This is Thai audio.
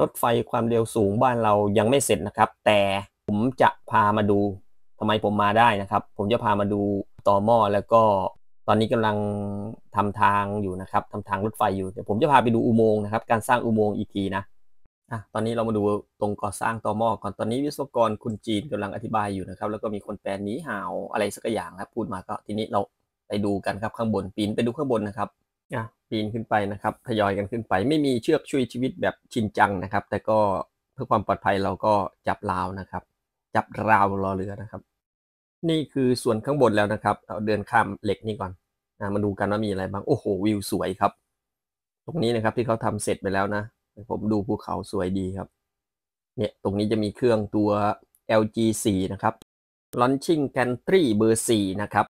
รถไฟความเร็วสูงบ้านเรายังไม่เสร็จนะครับ แต่ผมจะพามาดูทำไมผมมาได้นะครับ ผมจะพามาดูต่อหม้อแล้วก็ ตอนนี้กำลังทำทางอยู่นะครับ ทำทางรถไฟอยู่เดี๋ยวผมจะพาไปดูอุโมงค์นะครับ การสร้างอุโมงค์อีกทีนะอ่ะตอนนี้เรามาดูตรงก่อสร้างต่อหม้อก่อนตอนนี้วิศวกรคุณจีนกำลังอธิบายอยู่นะครับ แล้วก็มีคนแปลนี้หาวอะไรสักอย่างแล้วพูดมาก็ทีนี้เราไปดูกันครับข้างบนปีนไปดูข้างบนนะครับนะปีนขึ้นไปนะครับ ทยอยกันขึ้นไป ไม่มีเชือกช่วยชีวิตแบบชินจังนะครับ แต่ก็เพื่อความปลอดภัยเราก็จับราวนะครับ จับราวรอเรือนะครับ นี่คือส่วนข้างบนแล้วนะครับเาเดินข้ามเหล็กนี่ก่อนนะมาดูกันว่ามีอะไรบ้าง โอ้โหวิวสวยครับ ตรงนี้นะครับที่เขาทำเสร็จไปแล้วนะ ผมดูภูเขาสวยดีครับ เนี่ยตรงนี้จะมีเครื่องตัว LG4 นะครับ Launching Gantry เบอร์ 4 นะครับ